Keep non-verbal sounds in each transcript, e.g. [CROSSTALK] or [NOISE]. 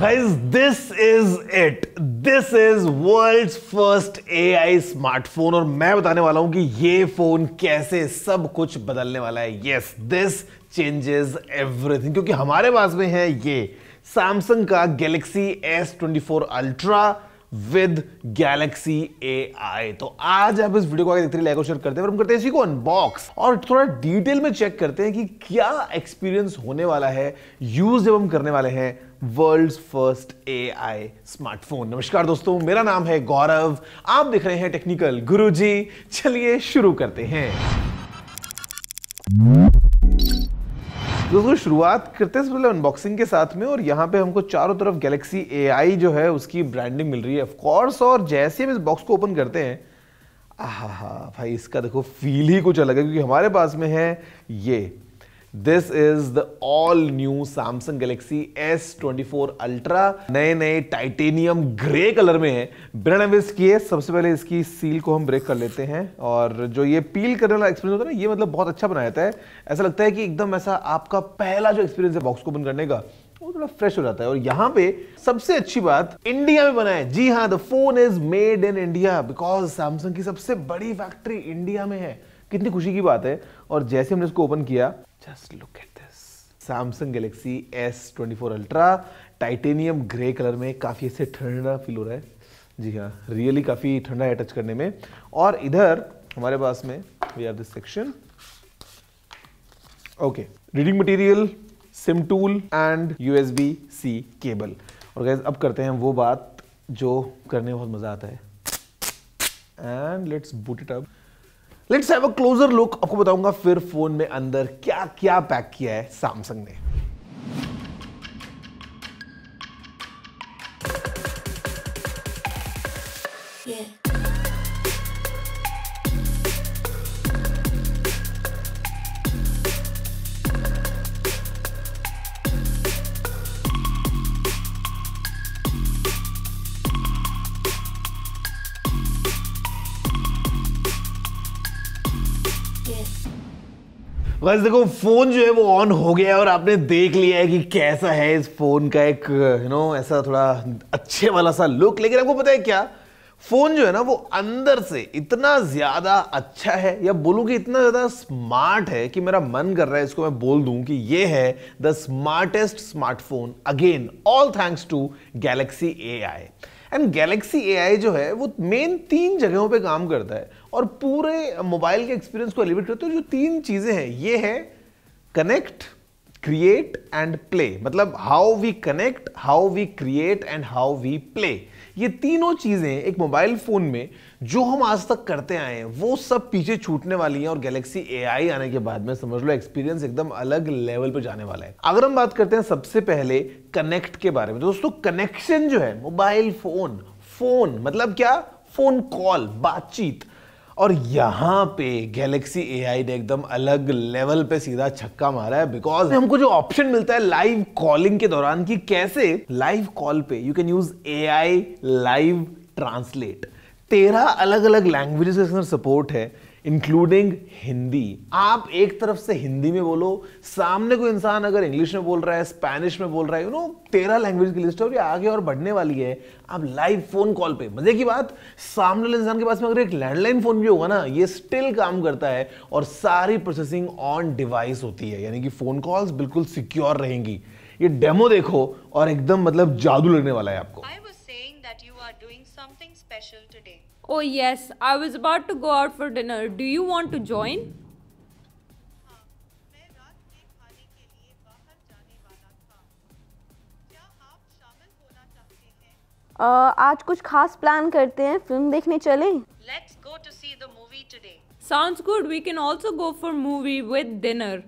Guys, this is it. This is world first AI smartphone और मैं बताने वाला हूं कि ये फोन कैसे सब कुछ बदलने वाला है Yes, दिस changes एवरीथिंग क्योंकि हमारे पास में है ये सैमसंग का Galaxy S24 Ultra with Galaxy A I तो आज आप इस वीडियो को आगे देखते लाइक और शेयर करते हैं हम करते हैं इसी को अनबॉक्स और थोड़ा डिटेल में चेक करते हैं कि क्या एक्सपीरियंस होने वाला है यूज जब हम करने वाले हैं world first A I smartphone नमस्कार दोस्तों मेरा नाम है गौरव आप देख रहे हैं टेक्निकल जी चलिए शुरू करते हैं दोस्तों शुरुआत करते हैं पहले अनबॉक्सिंग के साथ में और यहाँ पे हमको चारों तरफ गैलेक्सी ए जो है उसकी ब्रांडिंग मिल रही है ऑफकोर्स और जैसे हम इस बॉक्स को ओपन करते हैं आहा हा भाई इसका देखो फील ही कुछ अलग है क्योंकि हमारे पास में है ये this is the all new Samsung Galaxy twenty four Ultra नए नए टाइटेनियम ग्रे कलर में है बिना नवेज किए सबसे पहले इसकी सील को हम ब्रेक कर लेते हैं और जो ये पील करने वाला एक्सपीरियंस होता है ना ये मतलब बहुत अच्छा बनाया जाता है ऐसा लगता है कि एकदम ऐसा आपका पहला जो एक्सपीरियंस है बॉक्स को बंद करने का वो थोड़ा फ्रेश हो जाता है और यहाँ पे सबसे अच्छी बात इंडिया में बना है जी हाँ the phone is made in India because Samsung की सबसे बड़ी फैक्ट्री इंडिया में है कितनी खुशी की बात है और जैसे हमने इसको ओपन किया Just look at this. Samsung Galaxy S twenty four Ultra titanium grey colour में काफ़ी ऐसे ठंडा फील हो रहा है जी हाँ रियली काफ़ी ठंडा है टच करने में और इधर हमारे पास में we have this section okay reading material SIM tool and U C cable और गैस अब करते हैं वो बात जो करने में बहुत मज़ा आता है and let's boot it up let's have a closer look आपको बताऊंगा फिर फोन में अंदर क्या क्या पैक किया है सैमसंग ने Yeah. बस देखो फोन जो है वो ऑन हो गया है और आपने देख लिया है कि कैसा है इस फोन का एक यू नो ऐसा थोड़ा अच्छे वाला सा लुक लेकिन आपको पता है क्या फोन जो है ना वो अंदर से इतना ज्यादा अच्छा है या बोलूं कि इतना ज्यादा स्मार्ट है कि मेरा मन कर रहा है इसको मैं बोल दूं कि ये है the smartest smartphone again all thanks to Galaxy A I and Galaxy A जो है वो मेन तीन जगहों पे काम करता है और पूरे मोबाइल के एक्सपीरियंस को एलिवेट करते हो जो तीन चीज़ें हैं ये है कनेक्ट क्रिएट एंड प्ले मतलब how we connect how we create and how we play ये तीनों चीज़ें एक मोबाइल फ़ोन में जो हम आज तक करते आए हैं वो सब पीछे छूटने वाली हैं और गैलेक्सी ए आने के बाद में समझ लो एक्सपीरियंस एकदम अलग लेवल पर जाने वाला है अगर हम बात करते हैं सबसे पहले कनेक्ट के बारे में तो दोस्तों कनेक्शन जो है मोबाइल फ़ोन फ़ोन मतलब क्या फ़ोन कॉल बातचीत और यहाँ पे गैलेक्सी ए ने एकदम अलग लेवल पे सीधा छक्का मारा है बिकॉज हमको जो ऑप्शन मिलता है लाइव कॉलिंग के दौरान कि कैसे लाइव कॉल पे you can use I live translate तेरह अलग अलग लैंग्वेजेस अंदर सपोर्ट है इंक्लूडिंग हिंदी आप एक तरफ से हिंदी में बोलो सामने कोई इंसान अगर इंग्लिश में बोल रहा है स्पेनिश में बोल रहा है यू नो तेरह लैंग्वेज की लिस्ट है आगे और बढ़ने वाली है आप लाइव फोन कॉल पे मजे की बात सामने वाले इंसान के पास में अगर एक लैंडलाइन फोन भी होगा ना ये स्टिल काम करता है और सारी प्रोसेसिंग ऑन डिवाइस होती है यानी कि फोन कॉल्स बिल्कुल सिक्योर रहेंगी ये डेमो देखो और एकदम मतलब जादू लगने वाला है आपको doing something special today. Oh, yes. I was about to go out for dinner. Do you want to join? Uh, आज कुछ खास प्लान करते हैं फिल्म देखने चले let's go to see the movie today sounds good we can also go for movie with dinner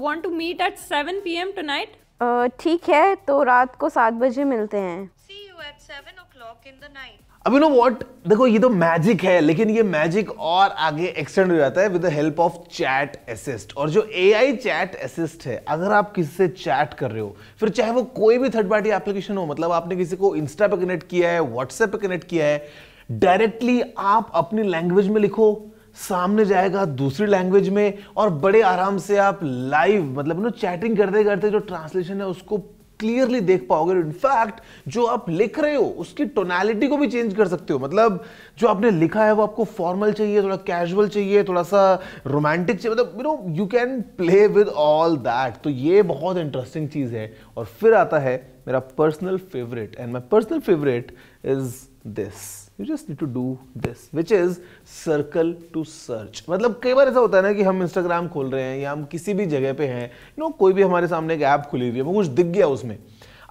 want to meet at 7 PM tonight ठीक है तो रात को सात बजे मिलते हैं सी यू एट 7 अभी नो व्हाट देखो ये तो मैजिक है लेकिन ये मैजिक और आगे एक्सटेंड हो जाता है with the help of chat assist और जो एआई चैट असिस्ट है अगर आप किसी से चैट कर रहे हो फिर चाहे वो कोई भी थर्ड पार्टी एप्लीकेशन हो मतलब आपने किसी को इंस्टा पे कनेक्ट किया है व्हाट्सएप पे कनेक्ट किया है डायरेक्टली आप अपनी लैंग्वेज में लिखो सामने जाएगा दूसरी लैंग्वेज में और बड़े आराम से आप लाइव मतलब नो चैटिंग करते करते जो ट्रांसलेशन है उसको क्लियरली देख पाओगे इनफैक्ट जो आप लिख रहे हो उसकी टोनैलिटी को भी चेंज कर सकते हो मतलब जो आपने लिखा है वो आपको फॉर्मल चाहिए थोड़ा कैजुअल चाहिए थोड़ा सा रोमांटिक चाहिए मतलब you know you can play with all that तो ये बहुत इंटरेस्टिंग चीज़ है और फिर आता है मेरा personal favourite and my personal favourite is this you just need to do this which is circle to search मतलब कई बार ऐसा होता है ना कि हम इंस्टाग्राम खोल रहे हैं या हम किसी भी जगह पे हैं नो कोई भी हमारे सामने एक ऐप खुली हुई है वो कुछ दिख गया उसमें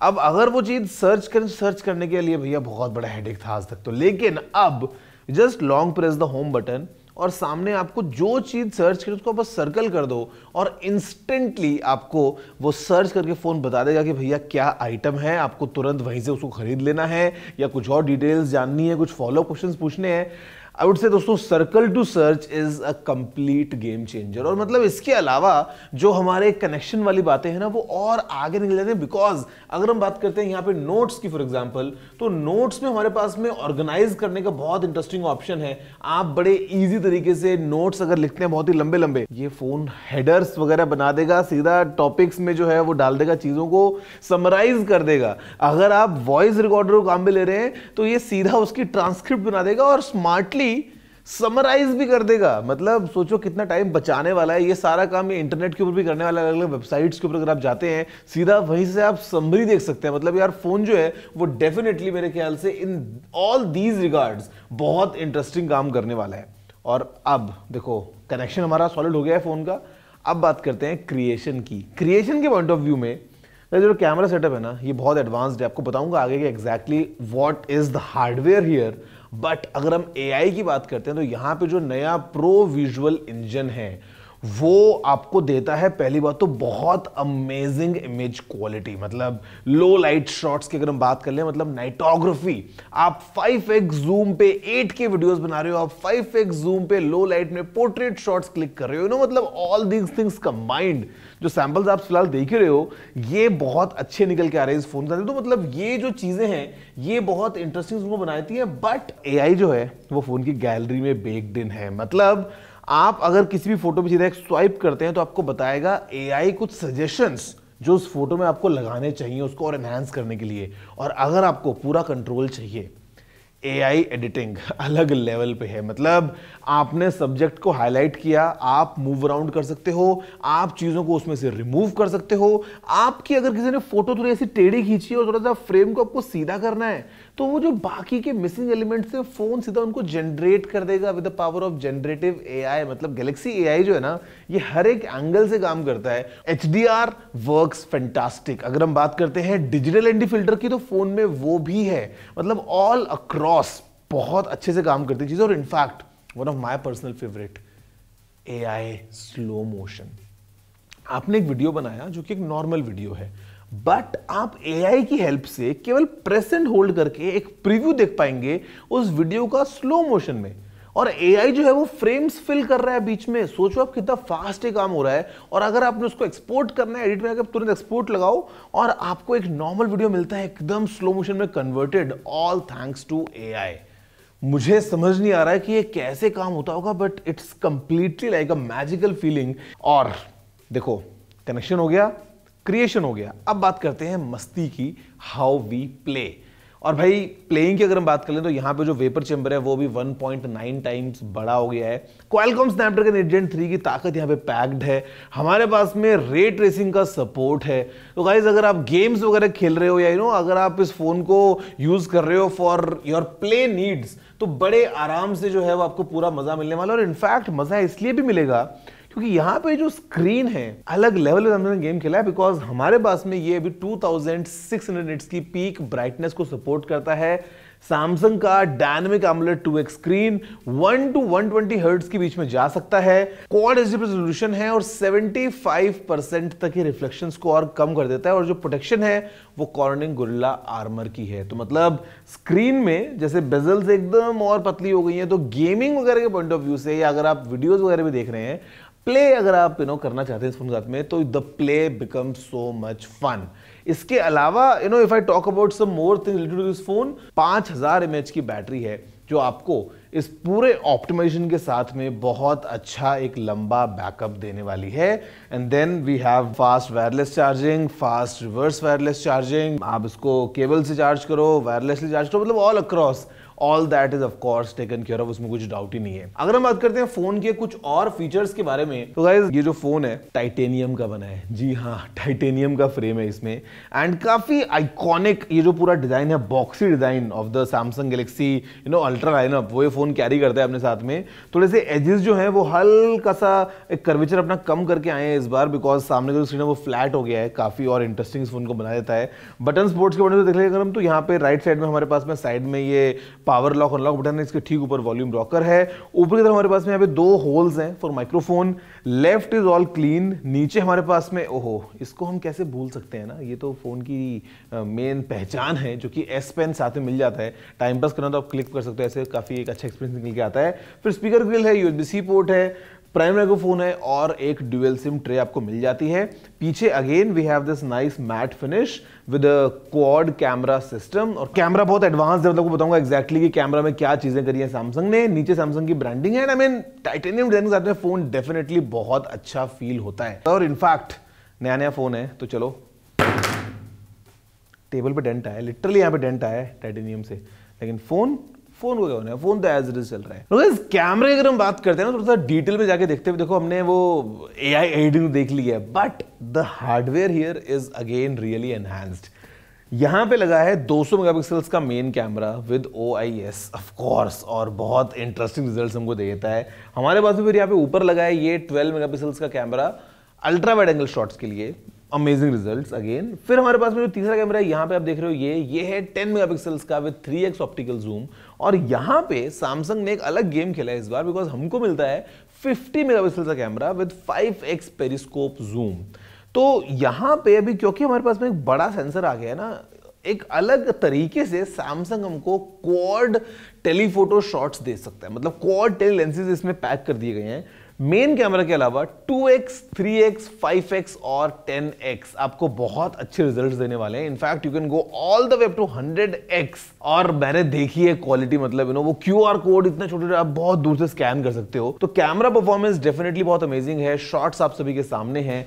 अब अगर वो चीज़ सर्च कर सर्च करने के लिए भैया बहुत बड़ा हेडेक था आज तक तो लेकिन अब just long press the home button और सामने आपको जो चीज़ सर्च करें उसको बस सर्कल कर दो और इंस्टेंटली आपको वो सर्च करके फ़ोन बता देगा कि भैया क्या आइटम है आपको तुरंत वहीं से उसको ख़रीद लेना है या कुछ और डिटेल्स जाननी है कुछ फॉलो क्वेश्चन पूछने हैं आई वुड से दोस्तों circle to search is a complete game changer और मतलब इसके अलावा जो हमारे कनेक्शन वाली बातें हैं ना वो और आगे निकल जाते हैं बिकॉज अगर हम बात करते हैं यहाँ पे नोट्स की फॉर एग्जाम्पल तो नोट्स में हमारे पास में ऑर्गेनाइज करने का बहुत इंटरेस्टिंग ऑप्शन है आप बड़े ईजी तरीके से नोट्स अगर लिखते हैं बहुत ही लंबे लंबे ये फोन हेडर्स वगैरह बना देगा सीधा टॉपिक्स में जो है वो डाल देगा चीज़ों को समराइज कर देगा अगर आप वॉइस रिकॉर्डर को काम में ले रहे हैं तो ये सीधा उसकी ट्रांसक्रिप्ट बना देगा और स्मार्टली क्विकली समराइज भी कर देगा मतलब सोचो कितना टाइम बचाने वाला है ये सारा काम ये इंटरनेट के ऊपर भी करने वाला है अलग अलग वेबसाइट्स के ऊपर अगर आप जाते हैं सीधा वहीं से आप समरी देख सकते हैं मतलब यार फोन जो है वो डेफिनेटली मेरे ख्याल से इन ऑल दीज रिगार्ड्स बहुत इंटरेस्टिंग काम करने वाला है और अब देखो कनेक्शन हमारा सॉलिड हो गया है फोन का अब बात करते हैं क्रिएशन की क्रिएशन के पॉइंट ऑफ व्यू में जो कैमरा सेटअप है ना ये बहुत एडवांस्ड है आपको बताऊंगा आगे कि exactly what is the hardware here but अगर हम एआई की बात करते हैं तो यहाँ पे जो नया प्रो विजुअल इंजन है वो आपको देता है पहली बात तो बहुत अमेजिंग इमेज क्वालिटी मतलब लो लाइट शॉट्स की अगर हम बात कर लें मतलब नाइटोग्राफी आप 5x जूम पे 8k वीडियोस बना रहे हो आप 5x जूम पे लो लाइट में पोर्ट्रेट शॉट्स क्लिक कर रहे हो नो मतलब ऑल दीज थिंग्स कंबाइंड जो सैंपल्स आप फिलहाल देख ही रहे हो ये बहुत अच्छे निकल के आ रहे हैं इस फोन का तो मतलब ये जो चीज़ें हैं ये बहुत इंटरेस्टिंग बनाती है बट ए जो है वो फोन की गैलरी में बेक्ड इन है मतलब आप अगर किसी भी फोटो पे सीधा एक स्वाइप करते हैं तो आपको बताएगा एआई कुछ सजेशंस जो उस फोटो में आपको लगाने चाहिए उसको और एनहेंस करने के लिए और अगर आपको पूरा कंट्रोल चाहिए आई एडिटिंग [LAUGHS] अलग लेवल पे है मतलब आपने सब्जेक्ट को हाईलाइट किया आप मूव अराउंड कर सकते हो आप चीज़ों को उसमें से रिमूव कर सकते हो आपकी अगर किसी ने फोटो थोड़ी ऐसी टेढ़ी खींची और थोड़ा सा फ्रेम को आपको सीधा करना है तो वो जो बाकी के मिसिंग एलिमेंट्स हैं फ़ोन सीधा उनको जनरेट कर देगा with the power of generative A I मतलब गैलेक्सी आई जो है ना ये हर एक एंगल से काम करता है H D R work fantastic अगर हम बात करते हैं डिजिटल एंडी फिल्टर की तो फ़ोन में वो भी है मतलब ऑल अक्रॉस क्रॉस बहुत अच्छे से काम करती चीज़ और in fact one of my personal favourite A I slow motion आपने एक वीडियो बनाया जो कि एक नॉर्मल वीडियो है बट आप ए आई की हेल्प से केवल प्रेस एंड होल्ड करके एक प्रीव्यू देख पाएंगे उस वीडियो का स्लो मोशन में और एआई जो है वो फ्रेम्स फिल कर रहा है बीच में सोचो आप कितना फास्ट ये काम हो रहा है और अगर आपने उसको एक्सपोर्ट करना है एडिट में अगर तुरंत एक्सपोर्ट लगाओ और आपको एक नॉर्मल वीडियो मिलता है एकदम स्लो मोशन में converted all thanks to AI मुझे समझ नहीं आ रहा है कि ये कैसे काम होता होगा but it's completely like a magical feeling और देखो कनेक्शन हो गया क्रिएशन हो गया अब बात करते हैं मस्ती की हाउ वी प्ले और भाई प्लेइंग की अगर हम बात करें तो यहाँ पे जो वेपर चेंबर है वो भी 1.9 टाइम्स बड़ा हो गया है क्वालकॉम स्नैपड्रैगन एडजेंट थ्री की ताकत यहाँ पे पैक्ड है हमारे पास में रे ट्रेसिंग का सपोर्ट है तो गाइज अगर आप गेम्स वगैरह खेल रहे हो या यू नो अगर आप इस फ़ोन को यूज़ कर रहे हो फॉर योर प्ले नीड्स तो बड़े आराम से जो है वो आपको पूरा मज़ा मिलने वाला और इनफैक्ट मज़ा इसलिए भी मिलेगा क्योंकि यहाँ पे जो स्क्रीन है अलग लेवल पर हमने गेम खेला है बिकॉज हमारे पास में ये अभी 2600 निट्स की पीक ब्राइटनेस को सपोर्ट करता है सैमसंग का dynamic AMOLED two X screen 1 to 120 twenty hertz के बीच में जा सकता है क्वाड एच रेजोल्यूशन है और 75 परसेंट तक ही रिफ्लेक्शन को और कम कर देता है और जो प्रोटेक्शन है वो कॉर्निंग गुरिल्ला आर्मर की है तो मतलब स्क्रीन में जैसे बेजल्स एकदम और पतली हो गई है तो गेमिंग वगैरह के पॉइंट ऑफ व्यू से या अगर आप वीडियोज वगैरह भी देख रहे हैं प्ले अगर आप यू नो करना चाहते हैं इस फिल्म साथ में तो the play become so much fun इसके अलावा you know if I talk about some more things related to this phone 5000 mAh की बैटरी है जो आपको इस पूरे ऑप्टिमाइजेशन के साथ में बहुत अच्छा एक लंबा बैकअप देने वाली है and then we have fast wireless charging fast reverse wireless charging आप इसको केबल से चार्ज करो वायरलेसली चार्ज करो मतलब all across all that is of course taken care of उसमें कुछ डाउट ही नहीं है अगर हम बात करते हैं फोन के कुछ और फीचर्स के बारे में तो गाइज ये जो फोन है टाइटेनियम का बना है जी हाँ टाइटेनियम का फ्रेम है इसमें एंड काफी आइकॉनिक ये जो पूरा डिजाइन है boxy design of the Samsung Galaxy you know Ultra lineup वो ये फोन कैरी करता है अपने साथ में थोड़े से एजेस जो है वो हल्का सा एक कर्वेचर अपना कम करके आए हैं इस बार बिकॉज सामने का जो स्क्रीन है वो फ्लैट हो गया है काफी और इंटरेस्टिंग फोन को बना देता है बटन स्पोर्ट्स के बटन तो देख लेंगे अगर हम तो यहाँ पे राइट साइड में हमारे पास में साइड में ये पावर लॉक अनलॉक बटन है इसके ठीक ऊपर वॉल्यूम रॉकर है ऊपर की तरफ हमारे पास में यहाँ पे दो होल्स हैं for microphone left is all clean नीचे हमारे पास में ओहो इसको हम कैसे भूल सकते हैं ना ये तो फ़ोन की मेन पहचान है जो कि एस पेन साथ में मिल जाता है टाइम पास करना तो आप क्लिक कर सकते हो ऐसे काफ़ी एक अच्छा एक्सपीरियंस निकल के आता है फिर स्पीकर ग्रिल है यूएसबी सी पोर्ट है प्राइम रेगो फोन है और एक ड्यूएल सिम ट्रे आपको मिल जाती है पीछे again we have this nice matte finish with quad camera system और कैमरा बहुत एडवांस है मतलब बताऊंगा एक्जैक्टली कि कैमरा में क्या चीजें करी है सैमसंग ने नीचे सैमसंग की ब्रांडिंग है and I mean titanium design के साथ में फोन डेफिनेटली बहुत अच्छा फील होता है और इनफैक्ट नया नया फोन है तो चलो टेबल पे डेंट आया लिटरली यहाँ पे डेंट आया है टाइटेनियम से लेकिन फोन फोन हो गया होना फोन तो एज रिज चल रहा है तो मतलब कैमरे अगर हम बात करते हैं ना तो थोड़ा सा डिटेल में जाके देखते हैं देखो हमने वो ए आई एडिंग देख ली है but the hardware here is again really enhanced यहाँ पे लगा है 200 मेगापिक्सल्स का main camera with O I S of course और बहुत इंटरेस्टिंग रिजल्ट हमको देता है हमारे पास भी फिर यहाँ पे ऊपर लगा है ये 12 मेगापिक्सल्स का camera ultra wide angle shots के लिए अमेजिंग रिजल्ट अगेन फिर हमारे पास में जो तीसरा कैमरा है यहाँ पे आप देख रहे हो ये ये है 10 मेगापिक्सल्स का विद 3x ऑप्टिकल जूम और यहाँ पे सैमसंग ने एक अलग गेम खेला है इस बार बिकॉज हमको मिलता है 50 मेगापिक्सल का camera with 5x periscope zoom तो यहाँ पे अभी क्योंकि हमारे पास में एक बड़ा सेंसर आ गया है ना एक अलग तरीके से सैमसंग हमको क्वाड टेलीफोटो शॉट्स दे सकता है मतलब क्वाड टेली लेंसेज इसमें पैक कर दिए गए हैं मेन कैमरा के अलावा 2x, 3x, 5x और 10x आपको बहुत अच्छे रिजल्ट्स देने वाले हैं in fact you can go all the way up to 100x और मैंने देखी है क्वालिटी मतलब यू नो वो क्यूआर कोड इतना छोटे आप बहुत दूर से स्कैन कर सकते हो तो कैमरा परफॉर्मेंस डेफिनेटली बहुत अमेजिंग है शॉर्ट्स आप सभी के सामने हैं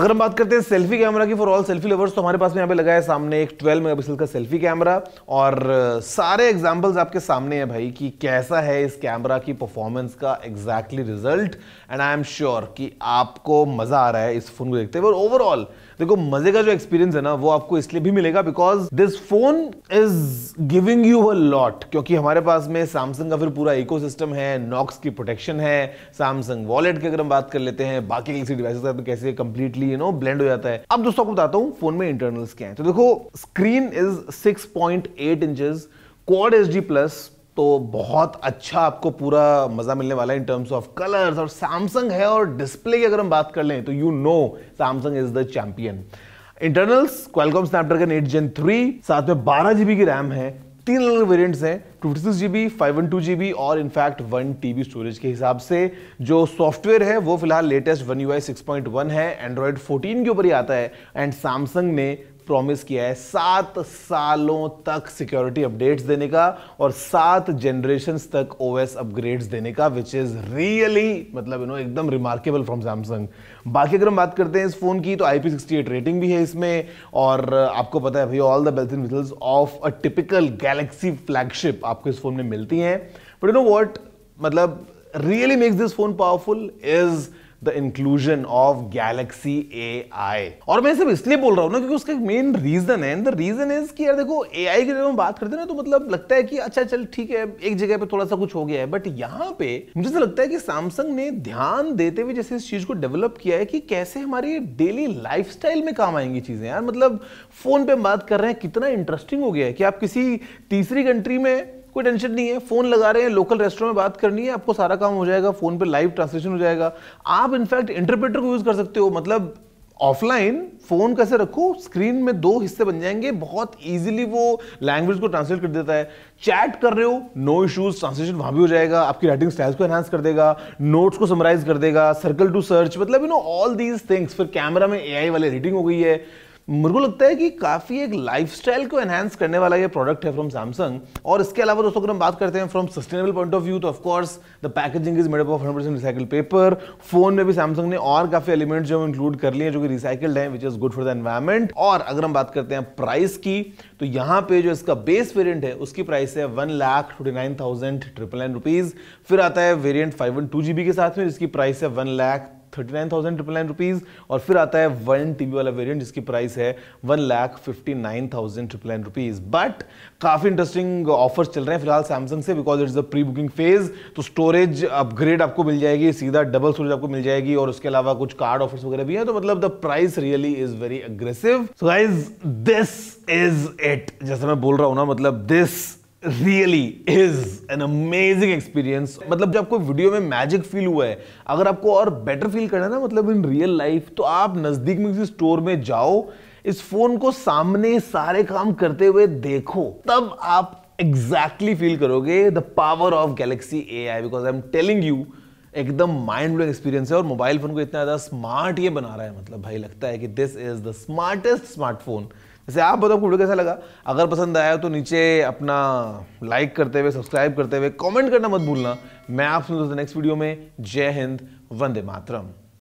अगर हम बात करते हैं सेल्फी कैमरा की फॉर ऑल सेल्फी लवर्स तो हमारे पास में यहाँ पे लगा है सामने एक 12 मेगापिक्सल का सेल्फी कैमरा और सारे एग्जांपल्स आपके सामने है भाई कि कैसा है इस कैमरा की परफॉर्मेंस का exactly result and I am sure कि आपको मजा आ रहा है इस फोन को देखते हुए और ओवरऑल देखो मजे का जो एक्सपीरियंस है ना वो आपको इसलिए भी मिलेगा because this phone is giving you a lot क्योंकि हमारे पास में सैमसंग का फिर पूरा इको है नॉक्स की प्रोटेक्शन है सैमसंग वॉलेट की अगर हम बात कर लेते हैं बाकी किसी डिवाइस का तो कैसे कंप्लीटली यू नो ब्लेंड हो जाता है अब दोस्तों आपको बताता हूँ फोन में इंटरनल्स क्या है तो देखो screen is six point eight inches quad H D plus तो बहुत अच्छा आपको पूरा मज़ा मिलने वाला है इन टर्म्स ऑफ कलर्स और सैमसंग है और डिस्प्ले की अगर हम बात कर लें तो you know Samsung is the champion internals Qualcomm Snapdragon eight gen three साथ में बारह जीबी की रैम है तीन अलग वेरिएंट्स हैं fifty six G B five one two G और in fact one T B storage के हिसाब से जो सॉफ्टवेयर है वो फिलहाल latest One U I six point one है एंड्रॉयड फोर्टीन के ऊपर ही आता है एंड सैमसंग ने प्रॉमिस किया है सात सालों तक सिक्योरिटी अपडेट्स देने का और सात जनरेशन तक ओएस अपग्रेड्स देने का विच इज रियली मतलब यू नो एकदम रिमार्केबल फ्रॉम सैमसंग बाकी अगर हम बात करते हैं इस फोन की तो आई रेटिंग भी है इसमें और uh, आपको पता है भैया all the bells and of a typical Galaxy flagship आपको इस फोन में मिलती हैं बट यू नो वॉट मतलब really makes this phone powerful is the inclusion of Galaxy A I और मैं सिर्फ इसलिए बोल रहा हूँ ना क्योंकि उसका मेन रीजन है द रीजन इज कि यार देखो ए आई की जब हम बात करते हैं ना तो मतलब लगता है कि अच्छा चल ठीक है एक जगह पे थोड़ा सा कुछ हो गया है बट यहाँ पे मुझे लगता है कि सैमसंग ने ध्यान देते हुए जैसे इस चीज को डेवलप किया है कि कैसे हमारी डेली लाइफ में काम आएंगी चीजें यार मतलब फोन पे हम बात कर रहे हैं कितना इंटरेस्टिंग हो गया है कि आप किसी तीसरी कंट्री में कोई टेंशन नहीं है फ़ोन लगा रहे हैं लोकल रेस्टोरेंट में बात करनी है आपको सारा काम हो जाएगा फ़ोन पर लाइव ट्रांसलेशन हो जाएगा आप इनफैक्ट इंटरप्रेटर को यूज़ कर सकते हो मतलब ऑफलाइन फ़ोन कैसे रखो स्क्रीन में दो हिस्से बन जाएंगे बहुत इजीली वो लैंग्वेज को ट्रांसलेट कर देता है चैट कर रहे हो नो इश्यूज ट्रांसलेशन वहां भी हो जाएगा आपकी राइटिंग स्टाइल्स को एनहांस कर देगा नोट्स को समराइज कर देगा सर्कल टू सर्च मतलब you know all these things फिर कैमरा में एआई वाले एडिटिंग हो गई है मुझे को लगता है कि काफ़ी एक लाइफस्टाइल को एनहेंस करने वाला ये प्रोडक्ट है फ्रॉम सैमसंग और इसके अलावा दोस्तों अगर हम बात करते हैं from sustainable point of view तो of course the packaging is made up of hundred recycle paper phone में भी सैमसंग ने और काफ़ी एलिमेंट्स जो इंक्लूड कर लिए जो कि रिसाइकल्ड है which is good for the environment और अगर हम बात करते हैं प्राइस की तो यहाँ पे जो इसका बेस वेरियंट है उसकी प्राइस है one lakh twenty nine thousand triple nine rupees फिर आता है variant five one two G के साथ में जिसकी प्राइस है one lakh thirty nine thousand rupees और फिर आता है वन टीवी वाला वेरियंट जिसकी प्राइस है one lakh fifty nine thousand triple nine rupees but काफ़ी इंटरेस्टिंग ऑफर्स चल रहे हैं फिलहाल सैमसंग से because it's a pre booking phase तो स्टोरेज अपग्रेड आपको मिल जाएगी सीधा डबल स्टोरेज आपको मिल जाएगी और उसके अलावा कुछ कार्ड ऑफर्स वगैरह भी है तो मतलब the price really is very aggressive so guys this is it जैसे मैं बोल रहा हूं ना मतलब this really is an amazing experience मतलब जब आपको वीडियो में मैजिक फील हुआ है अगर आपको और बेटर फील करना है ना मतलब इन रियल लाइफ तो आप नज़दीक में किसी स्टोर में जाओ इस फोन को सामने सारे काम करते हुए देखो तब आप एग्जैक्टली फील करोगे the power of Galaxy A I because I am telling you एकदम माइंड ब्लोइंग एक्सपीरियंस है और मोबाइल फोन को इतना ज़्यादा स्मार्ट ये बना रहा है मतलब भाई लगता है कि this is the smartest smartphone जैसे आप बताओ वीडियो कैसा लगा अगर पसंद आया तो नीचे अपना लाइक करते हुए सब्सक्राइब करते हुए कमेंट करना मत भूलना मैं आप सुनता नेक्स्ट वीडियो में जय हिंद वंदे मातरम